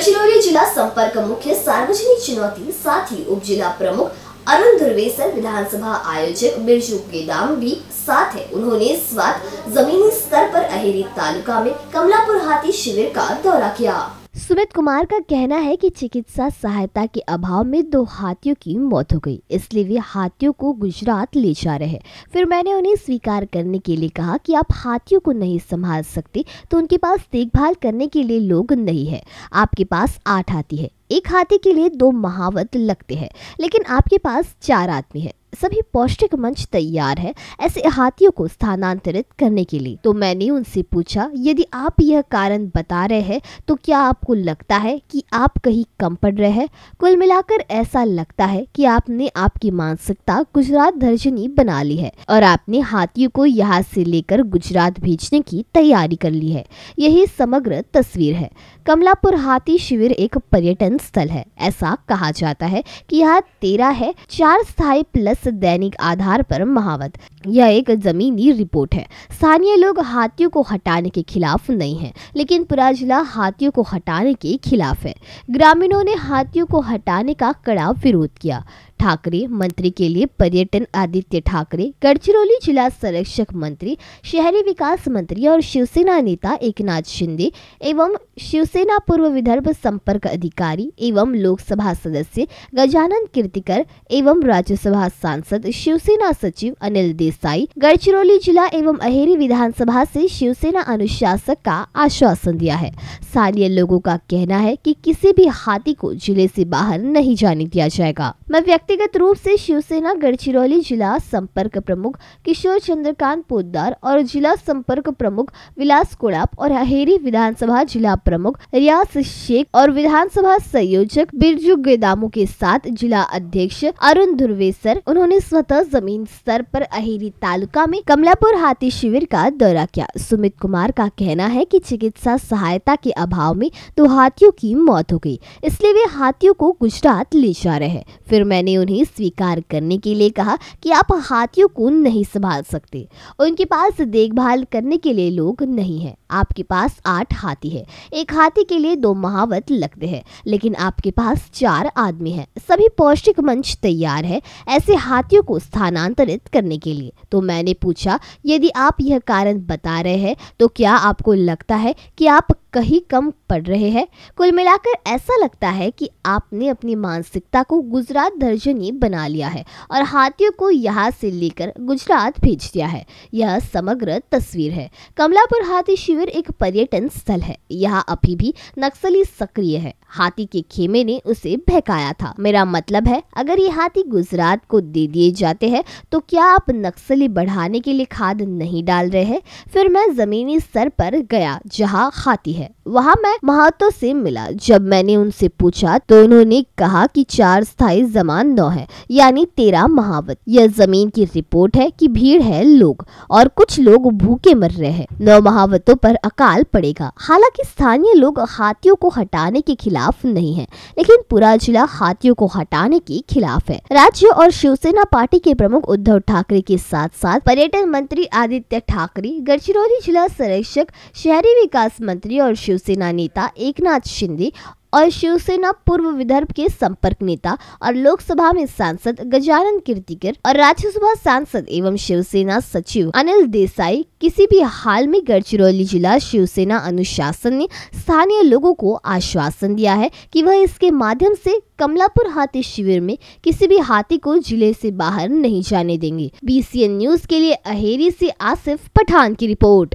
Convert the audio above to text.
गढ़चिरौली जिला संपर्क मुख्य सार्वजनिक चुनौती साथ ही उप जिला प्रमुख अरुण धुर्वेसर विधानसभा आयोजक बिरजू केदाम भी साथ है उन्होंने इस जमीनी स्तर पर अहेरी तालुका में कमलापुर हाथी शिविर का दौरा किया सुमित कुमार का कहना है कि चिकित्सा सहायता के अभाव में दो हाथियों की मौत हो गई इसलिए वे हाथियों को गुजरात ले जा रहे हैं फिर मैंने उन्हें स्वीकार करने के लिए कहा कि आप हाथियों को नहीं संभाल सकते तो उनके पास देखभाल करने के लिए लोग नहीं है आपके पास आठ हाथी है एक हाथी के लिए दो महावत लगते हैं लेकिन आपके पास चार आदमी है सभी पौष्टिक मंच तैयार है ऐसे हाथियों को स्थानांतरित करने के लिए तो मैंने उनसे पूछा यदि आप यह कारण बता रहे हैं तो क्या आपको लगता है कि आप कहीं कम पड़ रहे हैं कुल मिलाकर ऐसा लगता है कि आपने आपकी मानसिकता गुजरात दर्जनी बना ली है और आपने हाथियों को यहाँ से लेकर गुजरात भेजने की तैयारी कर ली है यही समग्र तस्वीर है कमलापुर हाथी शिविर एक पर्यटन स्थल है ऐसा कहा जाता है की यहाँ तेरह है चार स्थायी प्लस प्रसिद्ध दैनिक आधार पर महावत यह एक जमीनी रिपोर्ट है स्थानीय लोग हाथियों को हटाने के खिलाफ नहीं है लेकिन पूरा जिला हाथियों को हटाने के खिलाफ है ग्रामीणों ने हाथियों को हटाने का कड़ा विरोध किया ठाकरे मंत्री के लिए पर्यटन आदित्य ठाकरे गढ़चिरौली जिला संरक्षक मंत्री शहरी विकास मंत्री और शिवसेना नेता एकनाथ शिंदे एवं शिवसेना पूर्व विदर्भ संपर्क अधिकारी एवं लोकसभा सदस्य गजानन कीर्तिकर एवं राज्यसभा सांसद शिवसेना सचिव अनिल देसाई गढ़चिरौली जिला एवं अहेरी विधानसभा से शिवसेना अनुशासक का आश्वासन दिया है स्थानीय लोगों का कहना है कि किसी भी हाथी को जिले से बाहर नहीं जाने दिया जाएगा मैं व्यक्ति व्यक्तिगत रूप से शिवसेना गढ़चिरौली जिला संपर्क प्रमुख किशोर चंद्रकांत पोदार और जिला संपर्क प्रमुख विलास कोड़ाप और अहेरी विधानसभा जिला प्रमुख रियास शेख और विधानसभा संयोजक बिरजू गेदामो के साथ जिला अध्यक्ष अरुण धुर्वे उन्होंने स्वतः जमीन स्तर पर अहेरी तालुका में कमलापुर हाथी शिविर का दौरा किया सुमित कुमार का कहना है की चिकित्सा सहायता के अभाव में दो हाथियों की मौत हो गयी इसलिए वे हाथियों को गुजरात ले जा रहे हैं फिर मैंने उन्हें स्वीकार करने के लिए कहा कि आप हाथियों को नहीं संभाल सकते उनके पास देखभाल करने के लिए लोग नहीं हैं आपके पास आठ हाथी है एक हाथी के लिए दो महावत लगते हैं लेकिन आपके पास चार आदमी हैं सभी पौष्टिक मंच तैयार है ऐसे हाथियों को स्थानांतरित करने के लिए तो मैंने पूछा यदि आप यह कारण बता रहे हैं तो क्या आपको लगता है कि आप कहीं कम पड़ रहे हैं कुल मिलाकर ऐसा लगता है कि आपने अपनी मानसिकता को गुजरात दर्जनी बना लिया है और हाथियों को यहाँ से लेकर गुजरात भेज दिया है यह समग्र तस्वीर है कमलापुर हाथी शिविर एक पर्यटन स्थल है यहाँ अभी भी नक्सली सक्रिय है हाथी के खेमे ने उसे बहकाया था मेरा मतलब है अगर ये हाथी गुजरात को दे दिए जाते हैं तो क्या आप नक्सली बढ़ाने के लिए खाद नहीं डाल रहे हैं फिर मैं जमीनी स्तर पर गया जहाँ हाथी है है वहाँ मैं महातो से मिला जब मैंने उनसे पूछा तो उन्होंने कहा कि चार स्थायी जमान नौ है यानी तेरह महावत यह जमीन की रिपोर्ट है कि भीड़ है लोग और कुछ लोग भूखे मर रहे हैं नौ महावतों पर अकाल पड़ेगा हालांकि स्थानीय लोग हाथियों को हटाने के खिलाफ नहीं है लेकिन पूरा जिला हाथियों को हटाने के खिलाफ है राज्य और शिवसेना पार्टी के प्रमुख उद्धव ठाकरे के साथ साथ पर्यटन मंत्री आदित्य ठाकरे गढ़चिरौली जिला संरक्षक शहरी विकास मंत्री और और शिवसेना नेता एकनाथ शिंदे और शिवसेना पूर्व विदर्भ के संपर्क नेता और लोकसभा में सांसद गजानन कीर्तिकर और राज्यसभा सांसद एवं शिवसेना सचिव अनिल देसाई किसी भी हाल में गढ़चिरौली जिला शिवसेना अनुशासन ने स्थानीय लोगों को आश्वासन दिया है कि वह इसके माध्यम से कमलापुर हाथी शिविर में किसी भी हाथी को जिले से बाहर नहीं जाने देंगे बी न्यूज के लिए अहेरी ऐसी आसिफ पठान की रिपोर्ट